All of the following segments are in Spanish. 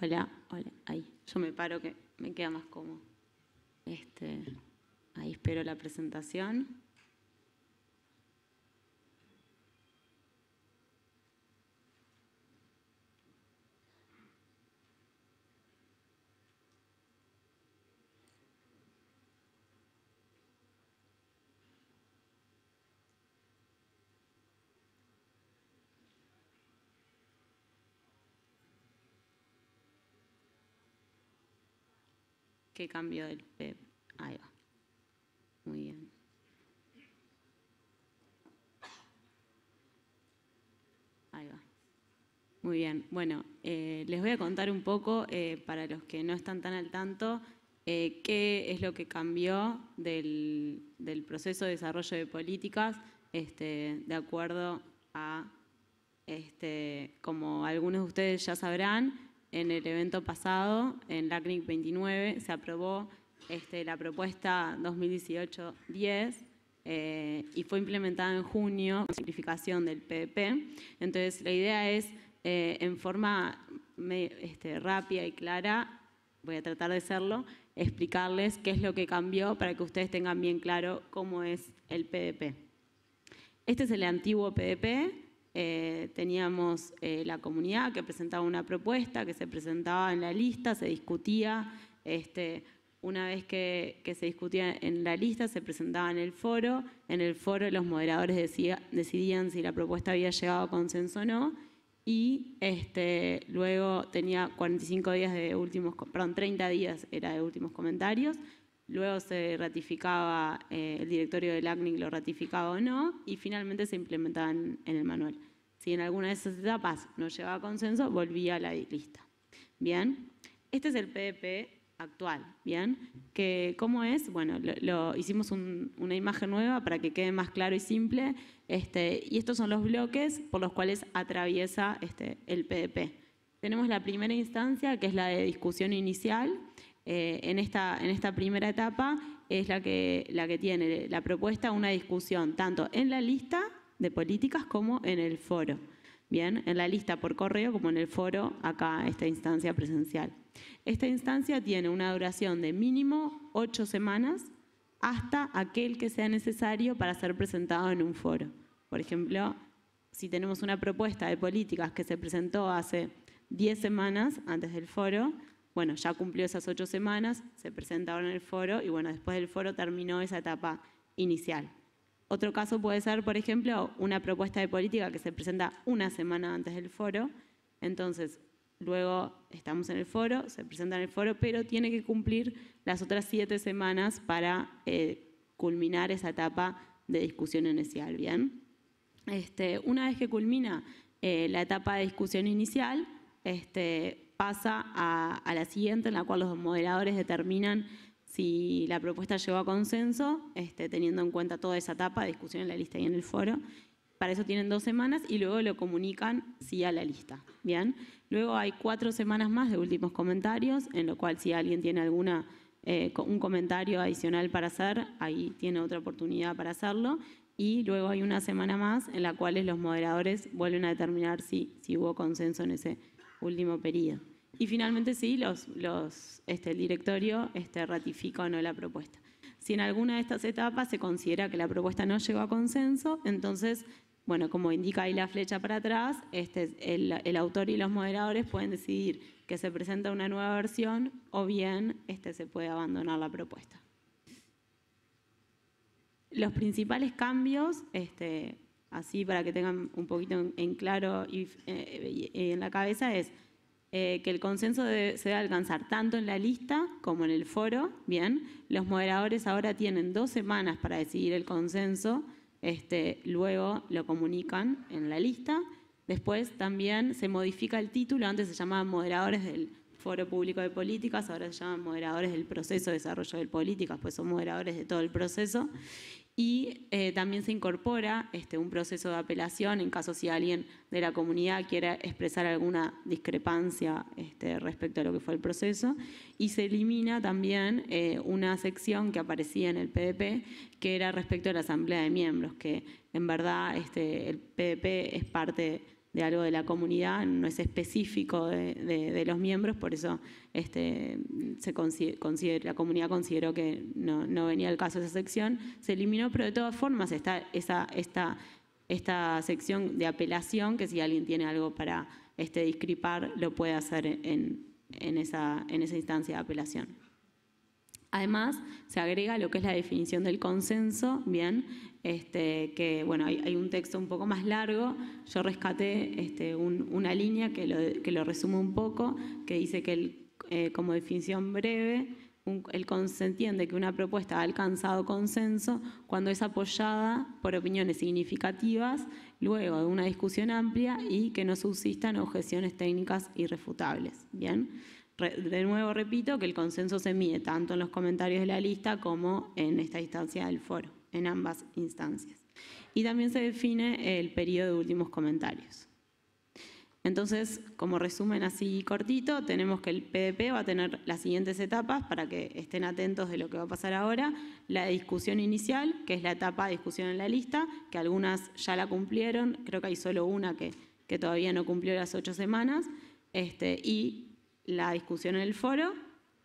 Hola, hola, ahí. Yo me paro que me queda más cómodo. Este, ahí espero la presentación. ¿Qué cambió del PEP. Ahí va. Muy bien. Ahí va. Muy bien. Bueno, eh, les voy a contar un poco, eh, para los que no están tan al tanto, eh, qué es lo que cambió del, del, proceso de desarrollo de políticas este, de acuerdo a, este, como algunos de ustedes ya sabrán, en el evento pasado, en la 29, se aprobó este, la propuesta 2018-10 eh, y fue implementada en junio con simplificación del PDP. Entonces, la idea es, eh, en forma este, rápida y clara, voy a tratar de hacerlo, explicarles qué es lo que cambió para que ustedes tengan bien claro cómo es el PDP. Este es el antiguo PDP, eh, teníamos eh, la comunidad que presentaba una propuesta, que se presentaba en la lista, se discutía. Este, una vez que, que, se discutía en la lista, se presentaba en el foro. En el foro los moderadores decidían si la propuesta había llegado a consenso o no. Y este, luego tenía 45 días de últimos, perdón, 30 días era de últimos comentarios Luego se ratificaba, eh, el directorio del ACNIC lo ratificaba o no, y finalmente se implementaban en el manual. Si en alguna de esas etapas no llegaba consenso, volvía a la lista. Bien, este es el PDP actual, ¿bien? Que, ¿Cómo es? Bueno, lo, hicimos una imagen nueva para que quede más claro y simple. Este, y estos son los bloques por los cuales atraviesa este, el PDP. Tenemos la primera instancia, que es la de discusión inicial, eh, en, esta, en esta primera etapa es la que, la que tiene la propuesta una discusión tanto en la lista de políticas como en el foro. Bien, en la lista por correo como en el foro, acá esta instancia presencial. Esta instancia tiene una duración de mínimo ocho semanas hasta aquel que sea necesario para ser presentado en un foro. Por ejemplo, si tenemos una propuesta de políticas que se presentó hace 10 semanas antes del foro, bueno, ya cumplió esas ocho semanas, se presenta en el foro y bueno, después del foro terminó esa etapa inicial. Otro caso puede ser, por ejemplo, una propuesta de política que se presenta una semana antes del foro. Entonces, luego estamos en el foro, se presenta en el foro, pero tiene que cumplir las otras siete semanas para eh, culminar esa etapa de discusión inicial, ¿bien? Este, una vez que culmina eh, la etapa de discusión inicial, este, pasa a, la siguiente, en la cual los moderadores determinan si la propuesta llegó a consenso, este, teniendo en cuenta toda esa etapa de discusión en la lista y en el foro. Para eso tienen dos semanas y luego lo comunican sí a la lista. Bien. Luego hay cuatro semanas más de últimos comentarios, en lo cual si alguien tiene alguna eh, un comentario adicional para hacer, ahí tiene otra oportunidad para hacerlo. Y luego hay una semana más en la cual los moderadores vuelven a determinar si, si hubo consenso en ese último periodo. Y finalmente sí, los, este, el directorio este, ratifica o no la propuesta. Si en alguna de estas etapas se considera que la propuesta no llegó a consenso, entonces, bueno, como indica ahí la flecha para atrás, este, el, autor y los moderadores pueden decidir que se presenta una nueva versión o bien se puede abandonar la propuesta. Los principales cambios, así para que tengan un poquito en, claro eh, y en la cabeza, es eh, que el consenso se debe alcanzar tanto en la lista como en el foro. Bien, los moderadores ahora tienen dos semanas para decidir el consenso, este, luego lo comunican en la lista. Después también se modifica el título, antes se llamaban moderadores del Foro Público de Políticas, ahora se llaman moderadores del proceso de desarrollo de políticas, pues son moderadores de todo el proceso y eh, también se incorpora este, un proceso de apelación en caso si alguien de la comunidad quiera expresar alguna discrepancia este, respecto a lo que fue el proceso. Y se elimina también eh, una sección que aparecía en el PDP que era respecto a la asamblea de miembros, que en verdad este, el PDP es parte de algo de la comunidad, no es específico de, los miembros, por eso este, se la comunidad consideró que no, venía el caso esa sección, se eliminó, pero de todas formas está esa, esta, esta sección de apelación, que si alguien tiene algo para este, discrepar, lo puede hacer en, esa, en esa instancia de apelación. Además, se agrega lo que es la definición del consenso, bien, este, que bueno, hay, un texto un poco más largo, yo rescaté este, una línea que lo, resume un poco, que dice que eh, como definición breve, el se entiende que una propuesta ha alcanzado consenso cuando es apoyada por opiniones significativas luego de una discusión amplia y que no subsistan objeciones técnicas irrefutables. Bien de nuevo repito que el consenso se mide tanto en los comentarios de la lista como en esta instancia del foro, en ambas instancias. Y también se define el periodo de últimos comentarios. Entonces, como resumen así cortito, tenemos que el PDP va a tener las siguientes etapas para que estén atentos de lo que va a pasar ahora. La discusión inicial, que es la etapa de discusión en la lista, que algunas ya la cumplieron, creo que hay solo una que, que todavía no cumplió las ocho semanas, este, y la discusión en el foro,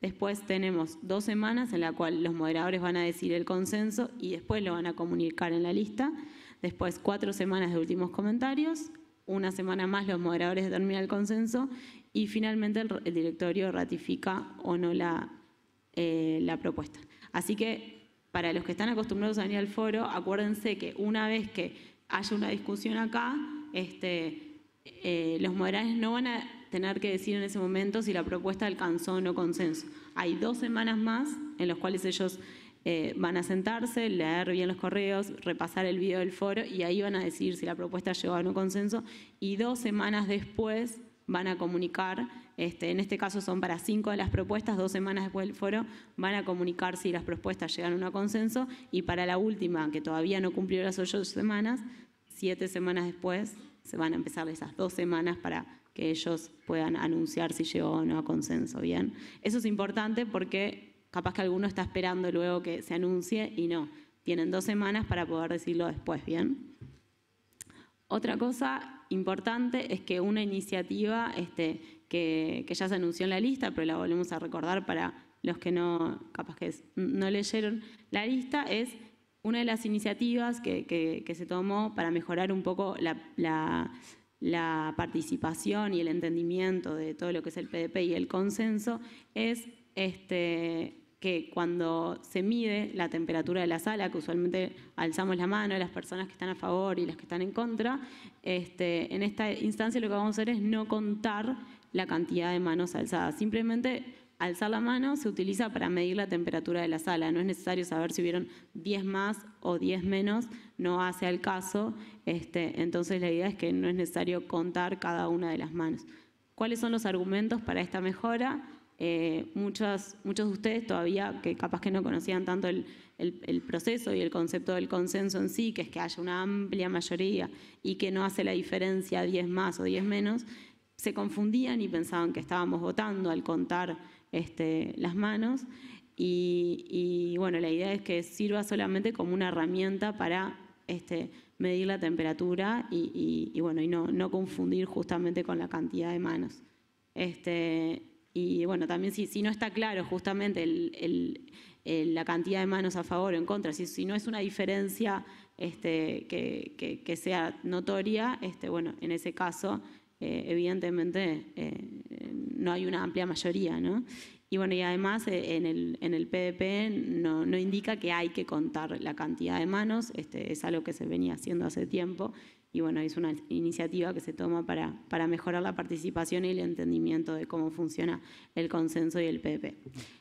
después tenemos dos semanas en la cual los moderadores van a decir el consenso y después lo van a comunicar en la lista, después cuatro semanas de últimos comentarios, una semana más los moderadores determinan el consenso y finalmente el, directorio ratifica o no la, eh, la propuesta. Así que para los que están acostumbrados a venir al foro, acuérdense que una vez que haya una discusión acá, este, eh, los moderadores no van a tener que decir en ese momento si la propuesta alcanzó o no consenso. Hay dos semanas más en las cuales ellos eh, van a sentarse, leer bien los correos, repasar el video del foro y ahí van a decir si la propuesta llegó a no consenso. Y dos semanas después van a comunicar, este, en este caso son para cinco de las propuestas, dos semanas después del foro, van a comunicar si las propuestas llegaron a consenso y para la última, que todavía no cumplió las ocho semanas, siete semanas después se van a empezar esas dos semanas para que ellos puedan anunciar si llegó o no a consenso, ¿bien? Eso es importante porque capaz que alguno está esperando luego que se anuncie y no. Tienen dos semanas para poder decirlo después, ¿bien? Otra cosa importante es que una iniciativa este, que, ya se anunció en la lista, pero la volvemos a recordar para los que no, capaz que no leyeron la lista, es una de las iniciativas que, se tomó para mejorar un poco la la participación y el entendimiento de todo lo que es el PDP y el consenso es este, que cuando se mide la temperatura de la sala, que usualmente alzamos la mano de las personas que están a favor y las que están en contra, este, en esta instancia lo que vamos a hacer es no contar la cantidad de manos alzadas. Simplemente Alzar la mano se utiliza para medir la temperatura de la sala. No es necesario saber si hubieron 10 más o 10 menos, no hace al caso. Este, entonces la idea es que no es necesario contar cada una de las manos. ¿Cuáles son los argumentos para esta mejora? Eh, muchos, muchos de ustedes todavía, que capaz que no conocían tanto el, el, proceso y el concepto del consenso en sí, que es que haya una amplia mayoría y que no hace la diferencia 10 más o 10 menos, se confundían y pensaban que estábamos votando al contar este, las manos. Y, bueno, la idea es que sirva solamente como una herramienta para este, medir la temperatura y, bueno, y no, no, confundir justamente con la cantidad de manos. Este, y bueno, también si, no está claro justamente la cantidad de manos a favor o en contra, si, no es una diferencia que, sea notoria, bueno, en ese caso eh, evidentemente eh, no hay una amplia mayoría. ¿no? Y bueno, y además eh, en el, en el PDP no, no, indica que hay que contar la cantidad de manos, este, es algo que se venía haciendo hace tiempo y bueno, es una iniciativa que se toma para, para mejorar la participación y el entendimiento de cómo funciona el consenso y el PDP.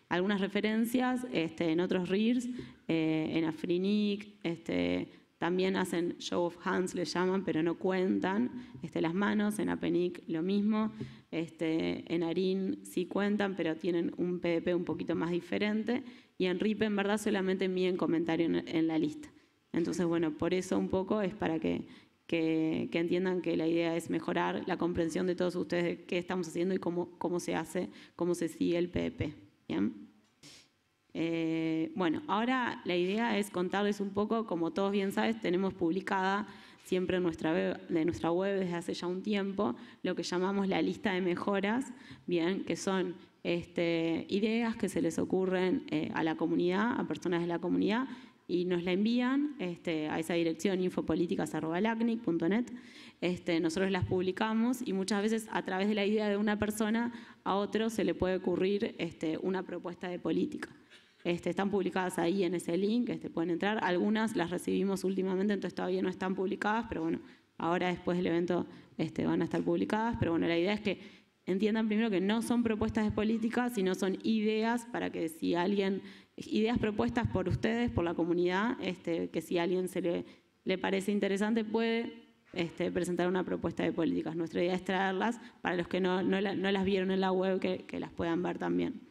Algunas referencias este, en otros RIRS, en Afrinic, este, también hacen show of hands, le llaman, pero no cuentan. Este, las manos, en Apenic lo mismo. Este, en Arin sí cuentan, pero tienen un PDP un poquito más diferente. Y en RIP en verdad solamente miden comentario en, la lista. Entonces, bueno, por eso un poco es para que, entiendan que la idea es mejorar la comprensión de todos ustedes de qué estamos haciendo y cómo, cómo se hace, cómo se sigue el PDP. Eh, bueno, ahora la idea es contarles un poco, como todos bien sabes, tenemos publicada siempre nuestra de nuestra web desde hace ya un tiempo lo que llamamos la lista de mejoras, bien, que son este, ideas que se les ocurren eh, a la comunidad, a personas de la comunidad, y nos la envían este, a esa dirección infopolíticas.lacnic.net. Este, nosotros las publicamos y muchas veces a través de la idea de una persona a otro se le puede ocurrir una propuesta de política. Este, están publicadas ahí en ese link, este, pueden entrar. Algunas las recibimos últimamente, entonces todavía no están publicadas, pero bueno, ahora después del evento este, van a estar publicadas. Pero bueno, la idea es que entiendan primero que no son propuestas de políticas, sino son ideas para que si alguien, ideas propuestas por ustedes, por la comunidad, que si a alguien se le, parece interesante puede presentar una propuesta de políticas. Nuestra idea es traerlas para los que no, las vieron en la web, que las puedan ver también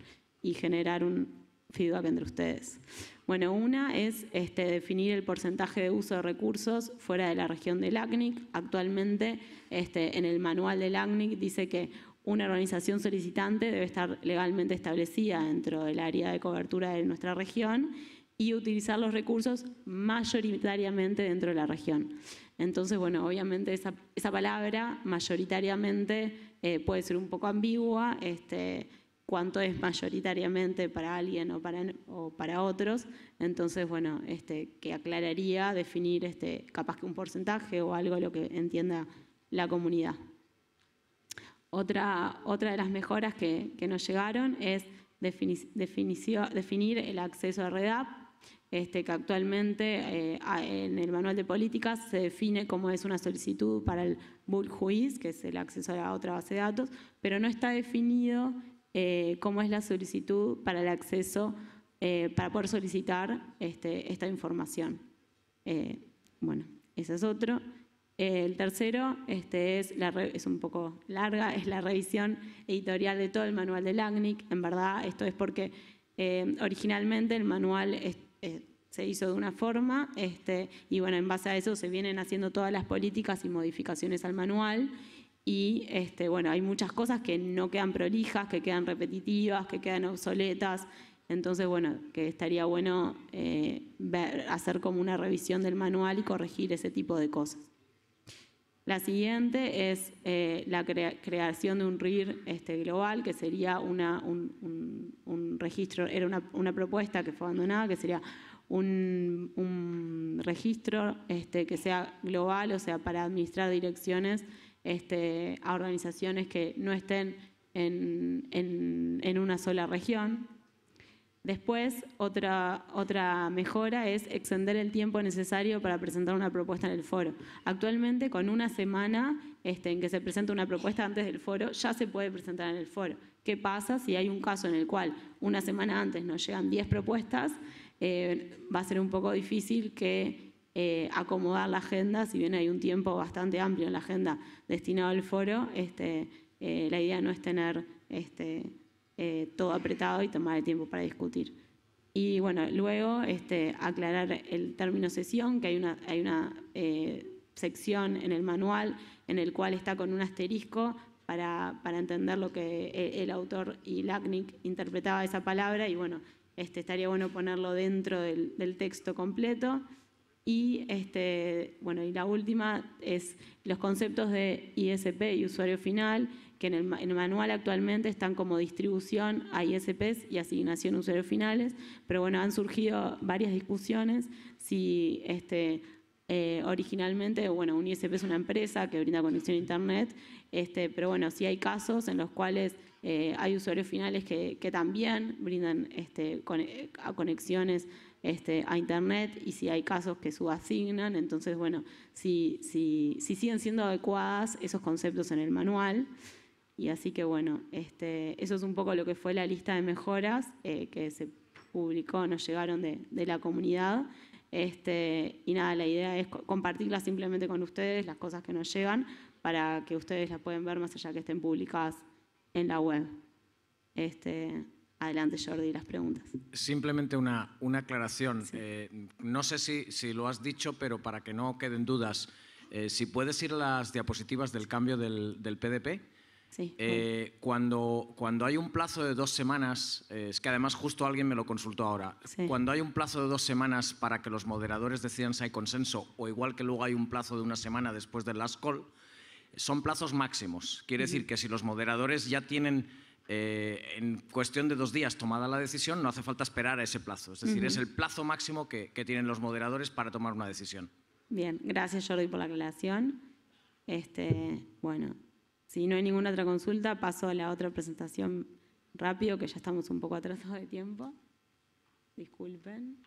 y generar un, feedback entre ustedes. Bueno, una es este, definir el porcentaje de uso de recursos fuera de la región del ACNIC. Actualmente, este, en el manual del ACNIC dice que una organización solicitante debe estar legalmente establecida dentro del área de cobertura de nuestra región y utilizar los recursos mayoritariamente dentro de la región. Entonces, bueno, obviamente esa, palabra mayoritariamente eh, puede ser un poco ambigua, este, cuánto es mayoritariamente para alguien o para, otros. Entonces, bueno, este, que aclararía definir este, capaz que un porcentaje o algo lo que entienda la comunidad. Otra, otra de las mejoras que, nos llegaron es definir el acceso a Red este, que actualmente eh, en el manual de políticas se define como es una solicitud para el bulk juiz, que es el acceso a otra base de datos, pero no está definido eh, cómo es la solicitud para el acceso, eh, para poder solicitar este, esta información. Eh, bueno, ese es otro. el tercero este es, un poco larga, es la revisión editorial de todo el manual del ACNIC. En verdad, esto es porque originalmente el manual se hizo de una forma este, y bueno, en base a eso se vienen haciendo todas las políticas y modificaciones al manual y este, bueno, hay muchas cosas que no quedan prolijas, que quedan repetitivas, que quedan obsoletas. Entonces, bueno, que estaría bueno eh, hacer como una revisión del manual y corregir ese tipo de cosas. La siguiente es eh, la creación de un RIR este, global, que sería un, registro, era una, propuesta que fue abandonada, que sería un, un registro este, que sea global, o sea, para administrar direcciones este, a organizaciones que no estén en, en, una sola región. Después, otra, otra mejora es extender el tiempo necesario para presentar una propuesta en el foro. Actualmente, con una semana este, en que se presenta una propuesta antes del foro, ya se puede presentar en el foro. ¿Qué pasa si hay un caso en el cual una semana antes nos llegan 10 propuestas? Eh, va a ser un poco difícil que eh, acomodar la agenda, si bien hay un tiempo bastante amplio en la agenda destinado al foro, este, eh, la idea no es tener este, eh, todo apretado y tomar el tiempo para discutir. Y bueno, luego este, aclarar el término sesión, que hay una, sección en el manual en el cual está con un asterisco para, entender lo que e, el, autor y interpretaba esa palabra y bueno, estaría bueno ponerlo dentro del texto completo. Y, este, bueno, y la última es los conceptos de ISP y usuario final, que en el, manual actualmente están como distribución a ISPs y asignación a usuarios finales, pero bueno, han surgido varias discusiones si este, eh, originalmente, bueno, un ISP es una empresa que brinda conexión a Internet, este, pero bueno, si hay casos en los cuales eh, hay usuarios finales que, también brindan este, eh, a conexiones este, a Internet y si hay casos que subasignan, entonces, bueno, si, si, si siguen siendo adecuadas esos conceptos en el manual. Y así que, bueno, este, eso es un poco lo que fue la lista de mejoras eh, que se publicó, nos llegaron de, la comunidad. Este, y nada, la idea es compartirlas simplemente con ustedes, las cosas que nos llegan, para que ustedes las puedan ver más allá que estén publicadas en la web. Este, Adelante, Jordi, las preguntas. Simplemente una, una aclaración. Eh, no sé si, si, lo has dicho, pero para que no queden dudas, eh, si puedes ir a las diapositivas del cambio del, PDP. Sí, eh, cuando, cuando hay un plazo de dos semanas, es que además justo alguien me lo consultó ahora, cuando hay un plazo de dos semanas para que los moderadores decidan si hay consenso, o igual que luego hay un plazo de una semana después del last call, son plazos máximos. Quiere decir que si los moderadores ya tienen eh, en cuestión de dos días tomada la decisión, no hace falta esperar a ese plazo. Es decir, es el plazo máximo que, tienen los moderadores para tomar una decisión. Bien, gracias Jordi por la aclaración. Este, bueno, si no hay ninguna otra consulta, paso a la otra presentación rápido, que ya estamos un poco atrasados de tiempo. Disculpen.